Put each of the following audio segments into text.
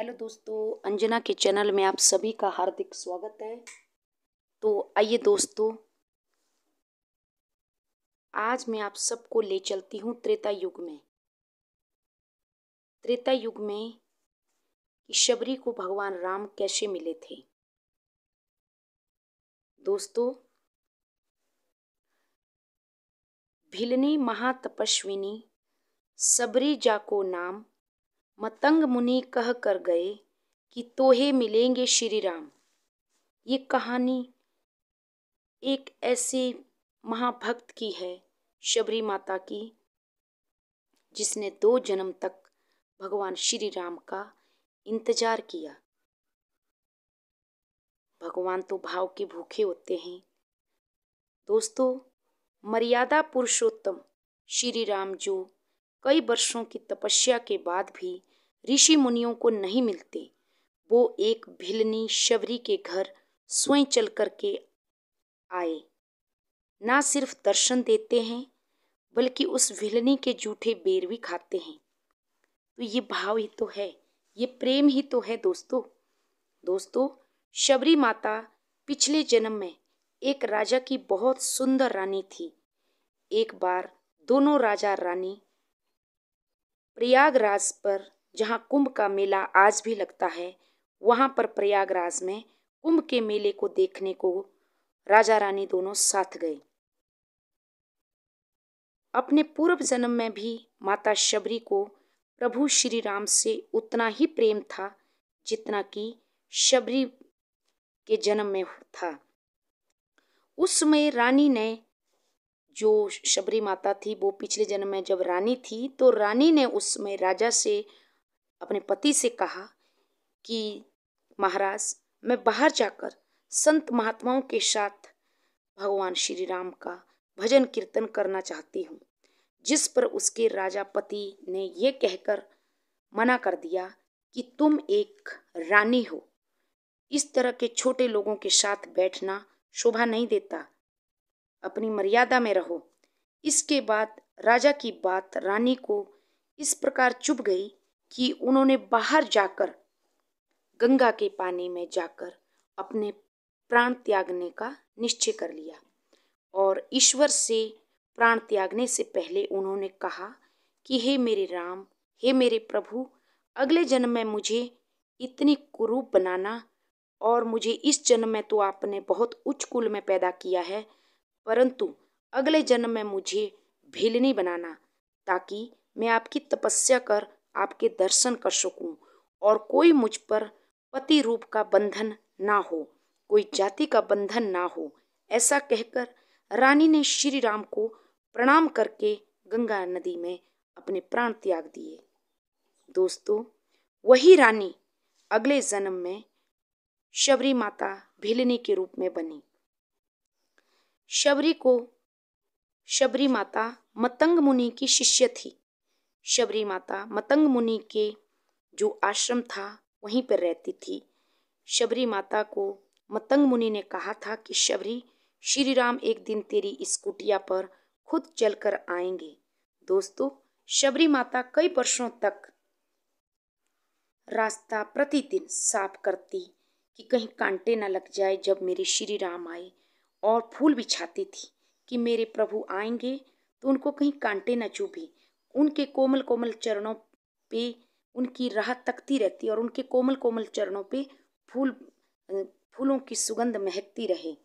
hello दोस्तों अंजना के channel में आप सभी का हार्दिक स्वागत है तो आइए दोस्तों आज मैं आप सबको ले चलती हूँ त्रेता युग में त्रेता युग में शबरी को भगवान राम कैसे मिले थे दोस्तों भिलनी महातपस्विनी सबरी जाको नाम मतंग मुनि कह कर गए कि तोहे मिलेंगे श्री राम ये कहानी एक ऐसे महाभक्त की है शबरी माता की जिसने दो जन्म तक भगवान श्री राम का इंतजार किया भगवान तो भाव के भूखे होते हैं दोस्तों मर्यादा पुरुषोत्तम श्री राम जो कई वर्षों की तपस्या के बाद भी ऋषि मुनियों को नहीं मिलते वो एक भिलनी शबरी के घर स्वयं चल कर के आए ना सिर्फ दर्शन देते हैं बल्कि उस भिलनी के जूठे बेर भी खाते हैं तो ये भाव ही तो है ये प्रेम ही तो है दोस्तों दोस्तों शबरी माता पिछले जन्म में एक राजा की बहुत सुंदर रानी थी एक बार दोनों राजा रानी प्रयागराज पर जहाँ कुंभ का मेला आज भी लगता है वहाँ पर प्रयागराज में कुंभ के मेले को देखने को राजा रानी दोनों साथ गए अपने पूर्व जन्म में भी माता शबरी को प्रभु श्री राम से उतना ही प्रेम था जितना कि शबरी के जन्म में था उस समय रानी ने जो शबरी माता थी वो पिछले जन्म में जब रानी थी तो रानी ने उस समय राजा से अपने पति से कहा कि महाराज मैं बाहर जाकर संत महात्माओं के साथ भगवान श्री राम का भजन कीर्तन करना चाहती हूँ जिस पर उसके राजा पति ने ये कहकर मना कर दिया कि तुम एक रानी हो इस तरह के छोटे लोगों के साथ बैठना शोभा नहीं देता अपनी मर्यादा में रहो इसके बाद राजा की बात रानी को इस प्रकार चुप गई कि उन्होंने बाहर जाकर गंगा के पानी में जाकर अपने प्राण त्यागने का निश्चय कर लिया और ईश्वर से प्राण त्यागने से पहले उन्होंने कहा कि हे मेरे राम हे मेरे प्रभु अगले जन्म में मुझे इतनी कुरूप बनाना और मुझे इस जन्म में तो आपने बहुत उच्च कुल में पैदा किया है परंतु अगले जन्म में मुझे भीलनी बनाना ताकि मैं आपकी तपस्या कर आपके दर्शन कर सकूं और कोई मुझ पर पति रूप का बंधन ना हो कोई जाति का बंधन ना हो ऐसा कहकर रानी ने श्री राम को प्रणाम करके गंगा नदी में अपने प्राण त्याग दिए दोस्तों वही रानी अगले जन्म में शबरी माता भिलनी के रूप में बनी शबरी को शबरी माता मतंग मुनि की शिष्य थी शबरी माता मतंग मुनि के जो आश्रम था वहीं पर रहती थी शबरी माता को मतंग मुनि ने कहा था कि शबरी श्री राम एक दिन तेरी इस कुटिया पर खुद चलकर आएंगे दोस्तों शबरी माता कई वर्षों तक रास्ता प्रतिदिन साफ करती कि कहीं कांटे ना लग जाए जब मेरे श्री राम आए और फूल बिछाती थी कि मेरे प्रभु आएंगे तो उनको कहीं कांटे ना चुभे उनके कोमल कोमल चरणों पे उनकी राह तकती रहती और उनके कोमल कोमल चरणों पे फूल फूलों की सुगंध महकती रहे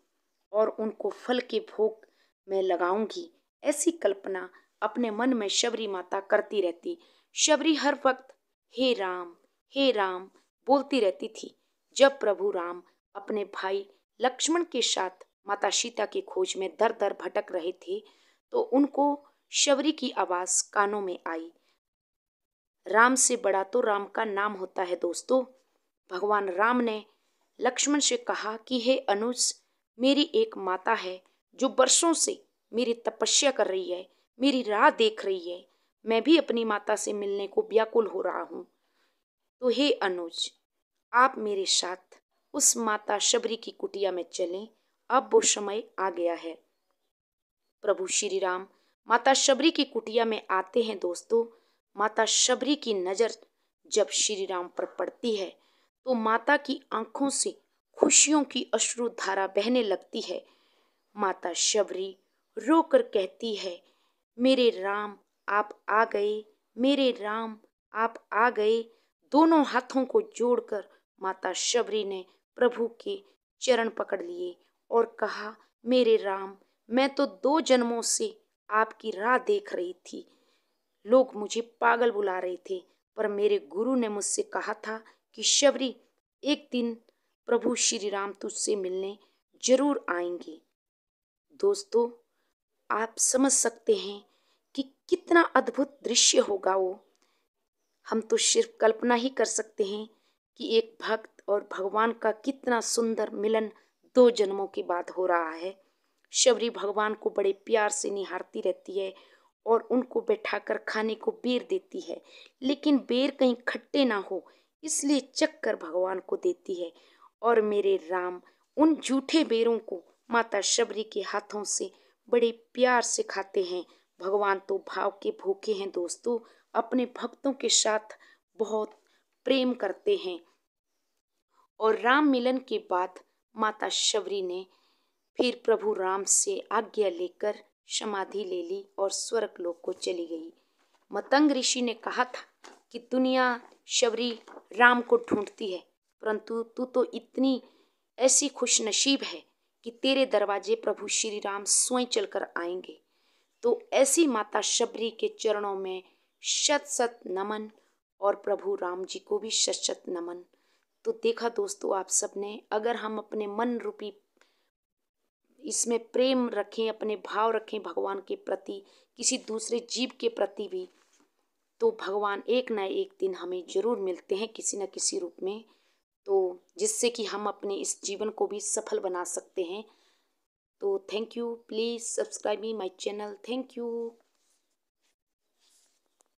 और उनको फल के भोग में लगाऊंगी ऐसी कल्पना अपने मन में शबरी माता करती रहती शबरी हर वक्त हे राम हे राम बोलती रहती थी जब प्रभु राम अपने भाई लक्ष्मण के साथ माता सीता की खोज में दर दर भटक रहे थे तो उनको शबरी की आवाज़ कानों में आई राम से बड़ा तो राम का नाम होता है दोस्तों भगवान राम ने लक्ष्मण से कहा कि हे अनुज मेरी एक माता है जो बरसों से मेरी तपस्या कर रही है मेरी राह देख रही है मैं भी अपनी माता से मिलने को व्याकुल हो रहा हूँ तो हे अनुज आप मेरे साथ उस माता शबरी की कुटिया में चलें अब वो समय आ गया है प्रभु श्री राम माता शबरी की कुटिया में आते हैं दोस्तों माता शबरी की नज़र जब श्री राम पर पड़ती है तो माता की आंखों से खुशियों की अश्रु धारा बहने लगती है माता शबरी रोकर कहती है मेरे राम आप आ गए मेरे राम आप आ गए दोनों हाथों को जोड़कर माता शबरी ने प्रभु के चरण पकड़ लिए और कहा मेरे राम मैं तो दो जन्मों से आपकी राह देख रही थी लोग मुझे पागल बुला रहे थे पर मेरे गुरु ने मुझसे कहा था कि शबरी एक दिन प्रभु श्री राम तुझसे मिलने जरूर आएंगे दोस्तों आप समझ सकते हैं कि कितना अद्भुत दृश्य होगा वो हम तो सिर्फ कल्पना ही कर सकते हैं कि एक भक्त और भगवान का कितना सुंदर मिलन दो जन्मों के बाद हो रहा है शबरी भगवान को बड़े प्यार से निहारती रहती है और उनको बैठाकर खाने को बेर देती है लेकिन बेर कहीं खट्टे ना हो इसलिए चक्कर भगवान को देती है और मेरे राम उन झूठे बेरों को माता शबरी के हाथों से बड़े प्यार से खाते हैं भगवान तो भाव के भूखे हैं दोस्तों अपने भक्तों के साथ बहुत प्रेम करते हैं और राम मिलन के बाद माता शबरी ने फिर प्रभु राम से आज्ञा लेकर समाधि ले ली और स्वर्ग लोक को चली गई मतंग ऋषि ने कहा था कि दुनिया शबरी राम को ढूंढती है परंतु तू तो इतनी ऐसी नसीब है कि तेरे दरवाजे प्रभु श्री राम स्वयं चलकर आएंगे तो ऐसी माता शबरी के चरणों में शत शत नमन और प्रभु राम जी को भी शत शत नमन तो देखा दोस्तों आप सबने अगर हम अपने मन रूपी इसमें प्रेम रखें अपने भाव रखें भगवान के प्रति किसी दूसरे जीव के प्रति भी तो भगवान एक ना एक दिन हमें जरूर मिलते हैं किसी न किसी रूप में तो जिससे कि हम अपने इस जीवन को भी सफल बना सकते हैं तो thank you please subscribe me my channel thank you